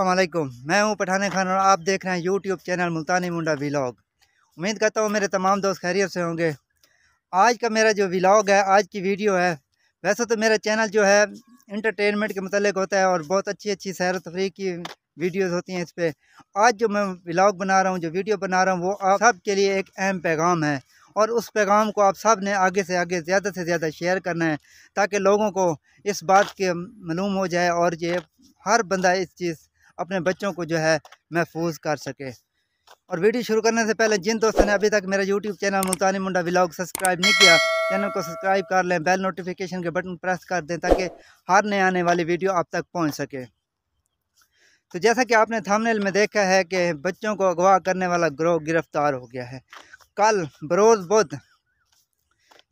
असलकुम मैं हूं पठाने खान और आप देख रहे हैं YouTube channel Multani Munda vlog उम्मीद करता हूं मेरे तमाम दोस्त खैरियत से होंगे आज का मेरा जो व्लाग है आज की वीडियो है वैसे तो मेरा चैनल जो है इंटरटेनमेंट के मतलब होता है और बहुत अच्छी अच्छी सैर तफरी की वीडियोज़ होती हैं इस पर आज जो मैं व्लाग बना रहा हूँ जो वीडियो बना रहा हूँ वो आप सब के लिए एक अहम पैगाम है और उस पैगाम को आप सब ने आगे से आगे ज़्यादा से ज़्यादा शेयर करना है ताकि लोगों को इस बात के मालूम हो जाए और ये हर बंदा इस चीज़ अपने बच्चों को जो है महफूज कर सके और वीडियो शुरू करने से पहले जिन दोस्तों ने अभी तक मेरा YouTube channel Multani Munda blog subscribe नहीं किया चैनल को सब्सक्राइब कर लें बेल नोटिफिकेशन के बटन प्रेस कर दें ताकि हर नए आने वाली वीडियो आप तक पहुँच सके तो जैसा कि आपने थंबनेल में देखा है कि बच्चों को अगवा करने वाला ग्रोह गिरफ्तार हो गया है कल बरोज़ बुध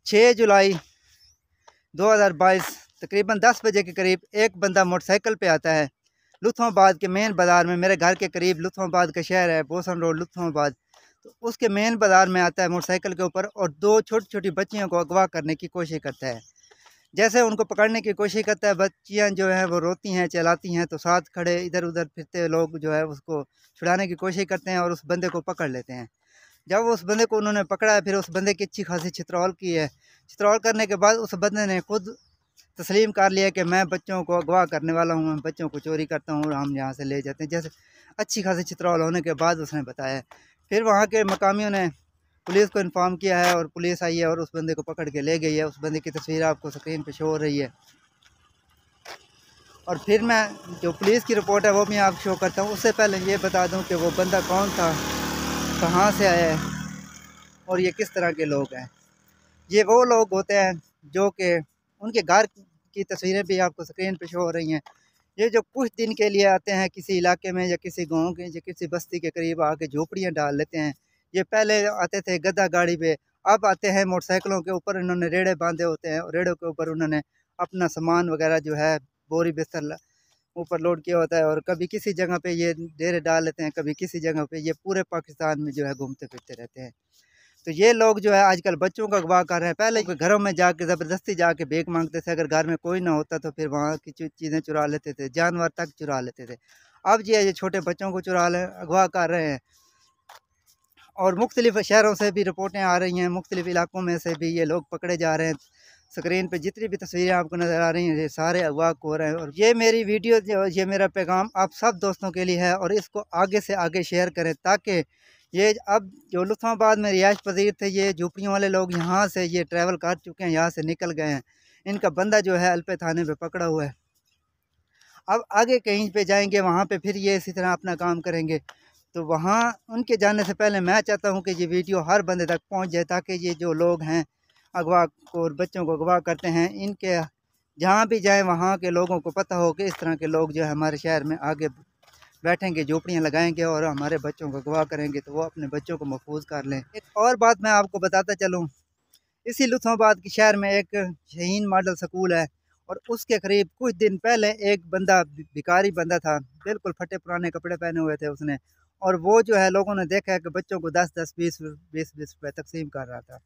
छः जुलाई 2022 तकरीबन 10 बजे के करीब एक बंदा मोटरसाइकिल पे आता है लुत्फाबाद के मेन बाज़ार में मेरे घर के करीब लुत्फाबाद का शहर है बोसन रोड लुत्फाबाद तो उसके मेन बाज़ार में आता है मोटरसाइकिल के ऊपर और दो छोटी छोटी बच्चियों को अगवा करने की कोशिश करता है जैसे उनको पकड़ने की कोशिश करता है बच्चियाँ जो हैं वो रोती हैं चलाती हैं तो साथ खड़े इधर उधर फिरते लोग जो है उसको छुड़ाने की कोशिश करते हैं और उस बंदे को पकड़ लेते हैं जब उस बंदे को उन्होंने पकड़ा है फिर उस बंदे की अच्छी खासी चित्रौल की है चित्रौल करने के बाद उस बंदे ने खुद तस्लीम कर लिया कि मैं बच्चों को अगवा करने वाला हूँ मैं बच्चों को चोरी करता हूँ और हम यहाँ से ले जाते हैं जैसे अच्छी खासी चित्रौल होने के बाद उसने बताया फिर वहाँ के मकामियों ने पुलिस को इन्फॉर्म किया है और पुलिस आई है और उस बंदे को पकड़ के ले गई है उस बंदे की तस्वीर आपको स्क्रीन पर शो हो रही है और फिर मैं जो पुलिस की रिपोर्ट है वो मैं आप शो करता हूँ उससे पहले ये बता दूँ कि वो बंदा कौन था कहाँ से आया है और ये किस तरह के लोग हैं ये वो लोग होते हैं जो कि उनके घर की तस्वीरें भी आपको स्क्रीन पर शो हो रही हैं ये जो कुछ दिन के लिए आते हैं किसी इलाके में या किसी गांव के या किसी बस्ती के करीब आके झोपड़ियाँ डाल लेते हैं ये पहले आते थे गद्दा गाड़ी पे अब आते हैं मोटरसाइकिलों के ऊपर इन्होंने रेड़े बांधे होते हैं और रेड़ों के ऊपर उन्होंने अपना सामान वगैरह जो है बोरी बिस्तर ऊपर लोड किया होता है और कभी किसी जगह पर ये डेरे डाल लेते हैं कभी किसी जगह पर ये पूरे पाकिस्तान में जो है घूमते फिरते रहते हैं तो ये लोग जो है आजकल बच्चों का अगवा कर रहे हैं पहले घरों में जाके ज़बरदस्ती जाके बेग मांगते थे अगर घर में कोई ना होता तो फिर वहाँ की चीज़ें चुरा लेते थे जानवर तक चुरा लेते थे अब ये ये छोटे बच्चों को चुरा ले अगवा कर रहे हैं और मुख्तलिफ शहरों से भी रिपोर्टें आ रही हैं मुख्तलिफ इलाकों में से भी ये लोग पकड़े जा रहे हैं स्क्रीन पर जितनी भी तस्वीरें आपको नज़र आ रही हैं ये सारे अगवा हो रहे हैं और ये मेरी वीडियो ये मेरा पैगाम आप सब दोस्तों के लिए है और इसको आगे से आगे शेयर करें ताकि ये अब जो लुफाबाद में रिहाइश पजीर थे ये झुपड़ियों वाले लोग यहाँ से ये ट्रैवल कर चुके हैं यहाँ से निकल गए हैं इनका बंदा जो है अल्पे थाने पर पकड़ा हुआ है अब आगे कहीं पे जाएंगे वहाँ पे फिर ये इसी तरह अपना काम करेंगे तो वहाँ उनके जाने से पहले मैं चाहता हूँ कि ये वीडियो हर बंदे तक पहुँच जाए ताकि ये जो लोग हैं अगवा को और बच्चों को अगवा करते हैं इनके जहाँ भी जाएँ वहाँ के लोगों को पता हो कि इस तरह के लोग जो है हमारे शहर में आगे बैठेंगे झोपड़ियाँ लगाएंगे और हमारे बच्चों को गवाह करेंगे तो वो अपने बच्चों को महफूज कर लें एक और बात मैं आपको बताता चलूँ इसी लुत्फाबाद के शहर में एक शहीन मॉडल स्कूल है और उसके करीब कुछ दिन पहले एक बंदा भिकारी बंदा था बिल्कुल फटे पुराने कपड़े पहने हुए थे उसने और वो जो है लोगों ने देखा है कि बच्चों को दस दस बीस बीस बीस रुपये तकसीम कर रहा था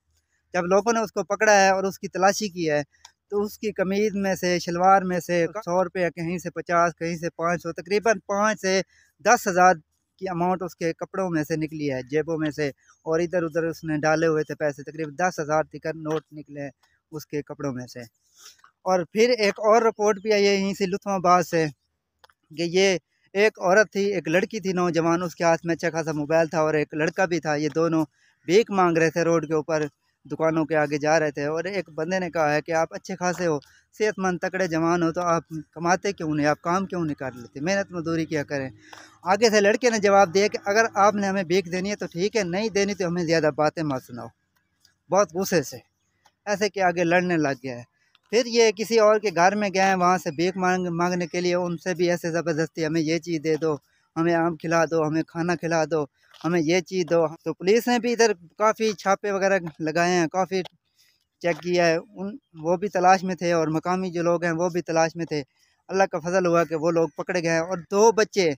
जब लोगों ने उसको पकड़ा है और उसकी तलाशी की है तो उसकी कमीज में से शलवार में से अच्छा। सौ रुपये कहीं से पचास कहीं से पाँच सौ तकरीबन पाँच से दस हज़ार की अमाउंट उसके कपड़ों में से निकली है जेबों में से और इधर उधर उसने डाले हुए थे पैसे तकरीबन दस हज़ार तक नोट निकले हैं उसके कपड़ों में से और फिर एक और रिपोर्ट भी आई है यहीं से लुत्फाबाद से कि ये एक औरत थी एक लड़की थी नौजवान उसके हाथ में अच्छा खासा मोबाइल था और एक लड़का भी था ये दोनों भीख मांग रहे थे रोड के ऊपर दुकानों के आगे जा रहे थे और एक बंदे ने कहा है कि आप अच्छे खासे हो सेहतमंद तकड़े जवान हो तो आप कमाते क्यों नहीं आप काम क्यों नहीं कर लेते मेहनत मजदूरी क्या करें आगे से लड़के ने जवाब दिया कि अगर आपने हमें भीख देनी है तो ठीक है नहीं देनी तो हमें ज़्यादा बातें मत सुनाओ बहुत गुस्से से ऐसे कि आगे लड़ने लग गया है फिर ये किसी और के घर में गए हैं वहाँ से भीख मांग मांगने के लिए उनसे भी ऐसे ज़बरदस्ती हमें ये चीज़ दे दो हमें आम खिला दो हमें खाना खिला दो हमें ये चीज़ दो तो पुलिस ने भी इधर काफ़ी छापे वगैरह लगाए हैं काफ़ी चेक किया है उन वो भी तलाश में थे और मकामी जो लोग हैं वो भी तलाश में थे अल्लाह का फजल हुआ कि वो लोग पकड़े गए और दो बच्चे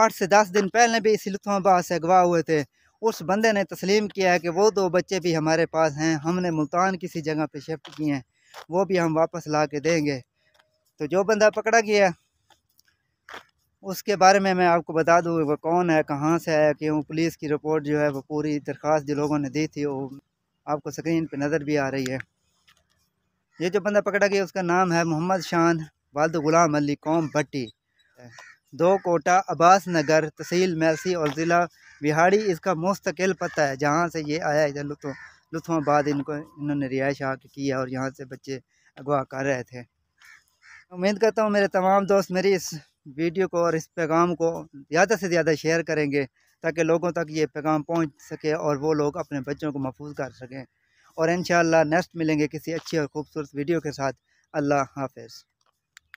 आठ से दस दिन पहले भी इसी लुत्फाबाद से अगवा हुए थे उस बंदे ने तस्लीम किया है कि वो दो बच्चे भी हमारे पास हैं हमने मुल्तान किसी जगह पे शिफ्ट किए हैं वो भी हम वापस ला के देंगे तो जो बंदा पकड़ा गया उसके बारे में मैं आपको बता दूँ वो कौन है कहाँ से है क्यों पुलिस की रिपोर्ट जो है वो पूरी दरख्वास्त जो लोगों ने दी थी वो आपको स्क्रीन पर नज़र भी आ रही है ये जो बंदा पकड़ा गया उसका नाम है मोहम्मद शान वालद गुलाम अली कौम भट्टी दो कोटा अब्बास नगर तहसील मैसी और ज़िला बिहाड़ी इसका मुस्तकिल पता है जहाँ से ये आया इधर लुत्फ लुत्फाबाद इनको इन्होंने रिहाइश आके की है और यहाँ से बच्चे अगवा कर रहे थे उम्मीद करता हूँ मेरे तमाम दोस्त मेरी इस वीडियो को और इस पैगाम को ज़्यादा से ज़्यादा शेयर करेंगे ताकि लोगों तक ये पैगाम पहुंच सके और वो लोग अपने बच्चों को महफूज कर सकें और इन नेक्स्ट मिलेंगे किसी अच्छी और ख़ूबसूरत वीडियो के साथ अल्लाह हाफिज़